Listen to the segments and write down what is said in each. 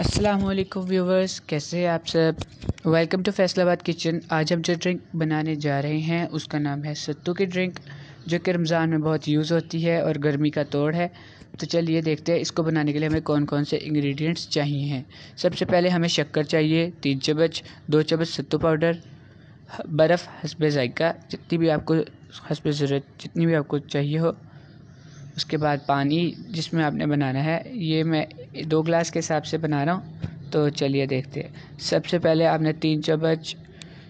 अस्सलाम व्यूवर्स कैसे हैं आप सब वेलकम टू फैसलाबाद किचन आज हम जो ड्रिंक बनाने जा रहे हैं उसका नाम है सत्तू की ड्रिंक जो कि रमज़ान में बहुत यूज़ होती है और गर्मी का तोड़ है तो चलिए देखते हैं इसको बनाने के लिए हमें कौन कौन से इंग्रेडिएंट्स चाहिए हैं सबसे पहले हमें शक्कर चाहिए तीन चम्मच दो चम्मच सत्तू पाउडर बर्फ़ हसब जायका जितनी भी आपको हसब ज़रूरत जितनी भी आपको चाहिए हो उसके बाद पानी जिसमें आपने बनाना है ये मैं दो ग्लास के हिसाब से बना रहा हूँ तो चलिए देखते हैं सबसे पहले आपने तीन चम्मच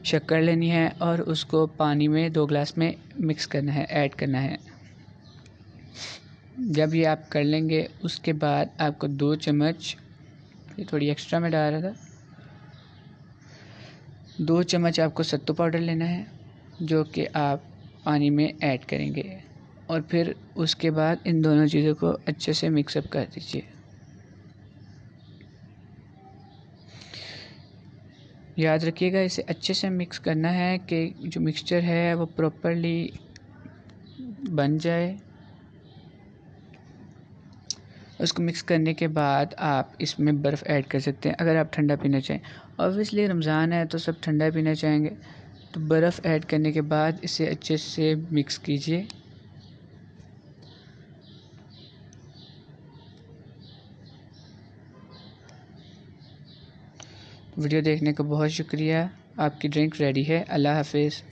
शक्कर लेनी है और उसको पानी में दो ग्लास में मिक्स करना है ऐड करना है जब ये आप कर लेंगे उसके बाद आपको दो चम्मच ये थोड़ी एक्स्ट्रा में डाल रहा था दो चम्मच आपको सत्तू पाउडर लेना है जो कि आप पानी में ऐड करेंगे और फिर उसके बाद इन दोनों चीज़ों को अच्छे से मिक्सअप कर दीजिए याद रखिएगा इसे अच्छे से मिक्स करना है कि जो मिक्सचर है वो प्रॉपरली बन जाए उसको मिक्स करने के बाद आप इसमें बर्फ़ ऐड कर सकते हैं अगर आप ठंडा पीना चाहें ऑब्वियसली रमज़ान है तो सब ठंडा पीना चाहेंगे तो बर्फ़ ऐड करने के बाद इसे अच्छे से मिक्स कीजिए वीडियो देखने का बहुत शुक्रिया आपकी ड्रिंक रेडी है अल्लाह हाफ़िज़